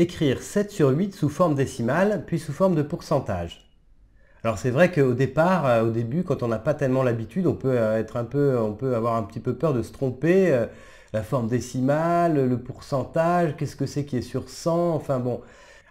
écrire 7 sur 8 sous forme décimale, puis sous forme de pourcentage. Alors c'est vrai qu'au départ, euh, au début, quand on n'a pas tellement l'habitude, on peut euh, être peu, on peut avoir un petit peu peur de se tromper. Euh, la forme décimale, le pourcentage, qu'est-ce que c'est qui est sur 100, enfin bon.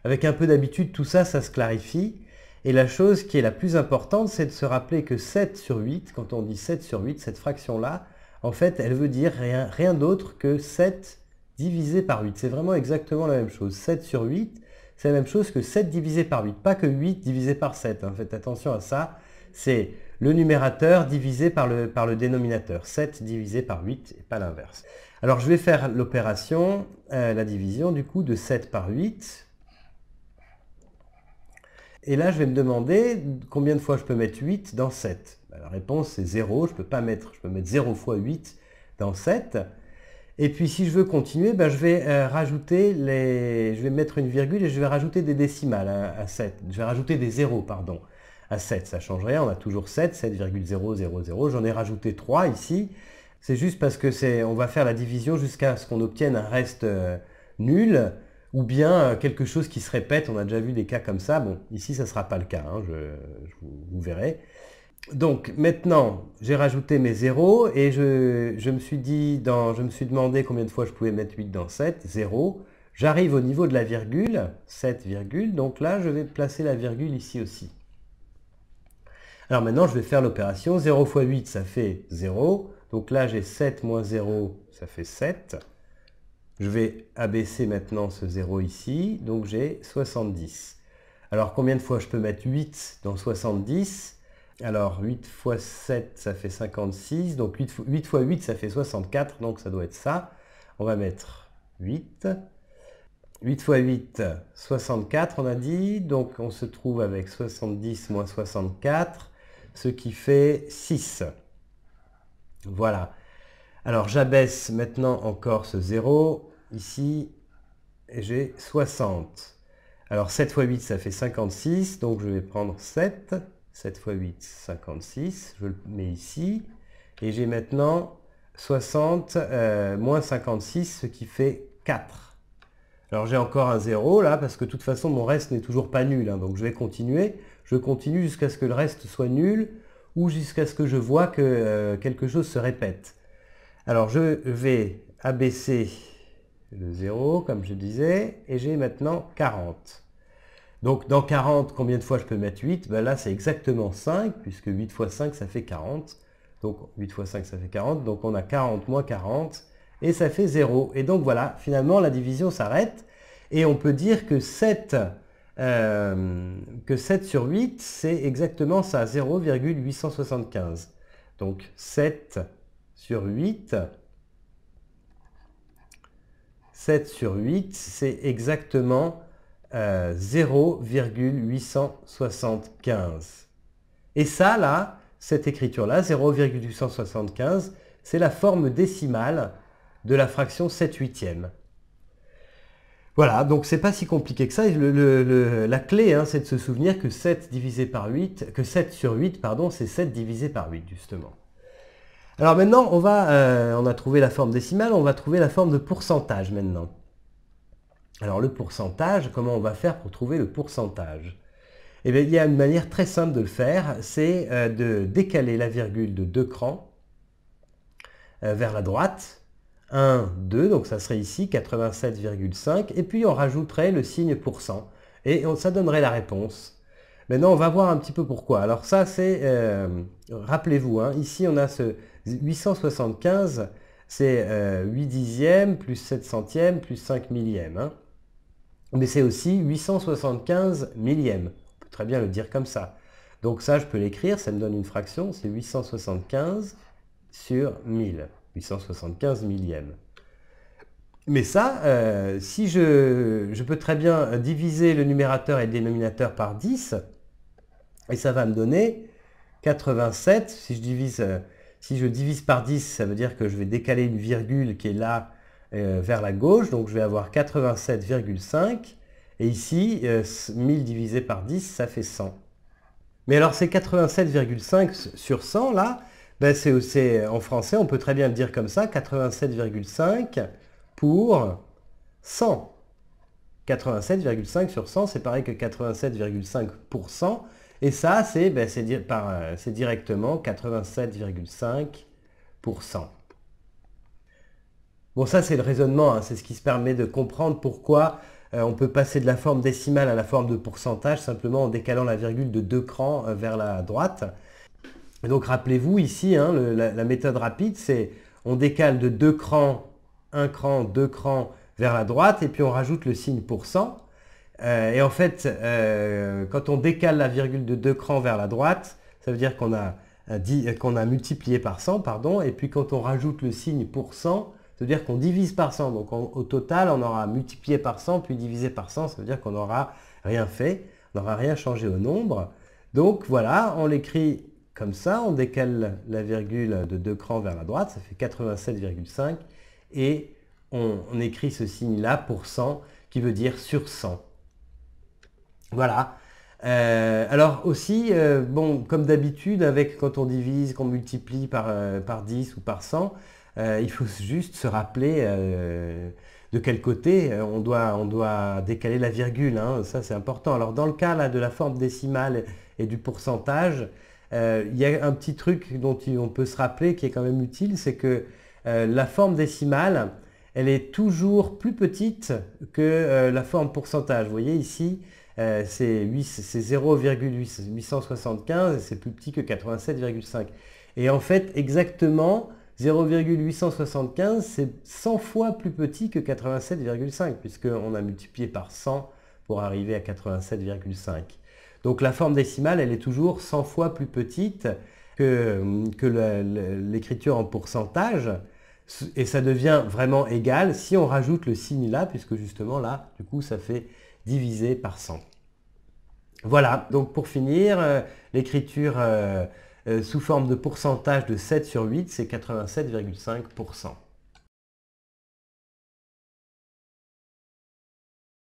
Avec un peu d'habitude, tout ça, ça se clarifie. Et la chose qui est la plus importante, c'est de se rappeler que 7 sur 8, quand on dit 7 sur 8, cette fraction-là, en fait, elle veut dire rien, rien d'autre que 7 divisé par 8. C'est vraiment exactement la même chose. 7 sur 8, c'est la même chose que 7 divisé par 8. Pas que 8 divisé par 7. Hein. Faites attention à ça. C'est le numérateur divisé par le, dénominateur. 7 divisé par 8 et pas l'inverse. Alors je vais faire l'opération, euh, la division du coup de 7 par 8. Et là, je vais me demander combien de fois je peux mettre 8 dans 7. Bah, la réponse, c'est 0. Je ne peux pas mettre, je peux mettre 0 fois 8 dans 7. Et puis si je veux continuer, ben, je vais euh, rajouter les. Je vais mettre une virgule et je vais rajouter des décimales à, 7. Je vais rajouter des zéros, pardon, à 7. Ça ne change rien, on a toujours 7, 7,000. J'en ai rajouté 3 ici. C'est juste parce que c'est. On va faire la division jusqu'à ce qu'on obtienne un reste euh, nul ou bien euh, quelque chose qui se répète. On a déjà vu des cas comme ça. Bon, ici, ça ne sera pas le cas, hein, je, vous, vous, verrez donc maintenant, j'ai rajouté mes 0 et je, me suis dit dans, je me suis demandé combien de fois je pouvais mettre 8 dans 7, 0. J'arrive au niveau de la virgule, 7 virgule, donc là je vais placer la virgule ici aussi. Alors maintenant je vais faire l'opération, 0 x 8 ça fait 0, donc là j'ai 7 moins 0 ça fait 7. Je vais abaisser maintenant ce 0 ici, donc j'ai 70. Alors combien de fois je peux mettre 8 dans 70 alors 8 x 7, ça fait 56. Donc 8, x 8, ça fait 64. Donc ça doit être ça. On va mettre 8. 8 x 8, 64, on a dit. Donc on se trouve avec 70 moins 64, ce qui fait 6. Voilà. Alors j'abaisse maintenant encore ce 0 ici et j'ai 60. Alors 7 x 8, ça fait 56, donc je vais prendre 7. 7 x 8, 56. Je le mets ici. Et j'ai maintenant 60 euh, moins 56, ce qui fait 4. Alors j'ai encore un 0 là, parce que de toute façon mon reste n'est toujours pas nul. Hein. donc je vais continuer. Je continue jusqu'à ce que le reste soit nul ou jusqu'à ce que je vois que euh, quelque chose se répète. Alors je vais abaisser le 0, comme je disais, et j'ai maintenant 40. Donc dans 40, combien de fois je peux mettre 8 ben Là, c'est exactement 5, puisque 8 fois 5, ça fait 40. Donc 8 fois 5, ça fait 40. Donc on a 40 moins 40, et ça fait 0. Et donc voilà, finalement, la division s'arrête. Et on peut dire que 7, euh, que 7 sur 8, c'est exactement ça, 0,875. Donc 7 sur 8, 7 sur 8, c'est exactement 0,875. Et ça, là, cette écriture-là, 0,875, c'est la forme décimale de la fraction 7 huitièmes. Voilà, donc c'est pas si compliqué que ça. la clé, hein, c'est de se souvenir que 7 8, que 7 sur 8, pardon, c'est 7 divisé par 8, justement. Alors maintenant, on, va, euh, on a trouvé la forme décimale, on va trouver la forme de pourcentage maintenant. Alors le pourcentage, comment on va faire pour trouver le pourcentage eh bien, il y a une manière très simple de le faire, c'est euh, de décaler la virgule de deux crans euh, vers la droite. 1, 2, donc ça serait ici 87,5, et puis on rajouterait le signe pourcent, et ça donnerait la réponse. Maintenant, on va voir un petit peu pourquoi. Alors ça, c'est, euh, rappelez-vous, hein, ici on a ce 875, c'est 8 dixièmes, plus 7 centièmes, plus 5 millièmes. Hein mais c'est aussi 875 millièmes. On peut très bien le dire comme ça. Donc ça, je peux l'écrire, ça me donne une fraction, c'est 875 sur 1000. 875 millièmes. Mais ça, euh, si je, peux très bien diviser le numérateur et le dénominateur par 10, et ça va me donner 87. Si je divise, euh, si je divise par 10, ça veut dire que je vais décaler une virgule qui est là euh, vers la gauche, donc je vais avoir 87,5. Et ici, 1000 euh, divisé par 10, ça fait 100. Mais alors ces 87,5 sur 100 là, ben c'est, en français, on peut très bien le dire comme ça, 87,5 pour 100. 87,5 sur 100, c'est pareil que 87,5%. Et ça, c'est ben, 87,5 euh, pour directement 87,5%. Bon, ça, c'est le raisonnement, hein. c'est ce qui se permet de comprendre pourquoi euh, on peut passer de la forme décimale à la forme de pourcentage simplement en décalant la virgule de deux crans euh, vers la droite. donc, rappelez-vous ici, hein, la, méthode rapide, c'est on décale de deux crans, un cran, deux crans vers la droite, et puis on rajoute le signe pour Euh, et en fait, euh, quand on décale la virgule de deux crans vers la droite, ça veut dire qu'on a, qu'on a multiplié par 100, pardon, et puis quand on rajoute le signe pourcent, ça veut dire qu'on divise par 100. Donc au total, on aura multiplié par 100, puis divisé par 100. Ça veut dire qu'on n'aura rien fait, on n'aura rien changé au nombre. Donc voilà, on l'écrit comme ça, on décale la virgule de deux crans vers la droite, ça fait 87,5. Et on écrit ce signe-là pour 100, qui veut dire sur 100. Voilà. Euh, alors aussi, euh, bon, comme d'habitude, avec quand on divise, qu'on multiplie par, euh, par 10 ou par 100, il faut juste se rappeler de quel côté on doit, on doit décaler la virgule. Hein. ça, c'est important. Alors dans le cas là, de la forme décimale et du pourcentage, il y a un petit truc dont on peut se rappeler qui est quand même utile, c'est que la forme décimale, elle est toujours plus petite que la forme pourcentage. Vous voyez ici, euh, c'est 0,875 et c'est plus petit que 87,5. Et en fait, exactement, 0,875, c'est 100 fois plus petit que 87,5, puisqu'on a multiplié par 100 pour arriver à 87,5. Donc la forme décimale, elle est toujours 100 fois plus petite que l'écriture en pourcentage, et ça devient vraiment égal si on rajoute le signe là, puisque justement là, du coup, ça fait divisé par 100. Voilà, donc pour finir, euh, l'écriture euh, euh, sous forme de pourcentage de 7 sur 8, c'est 87,5%.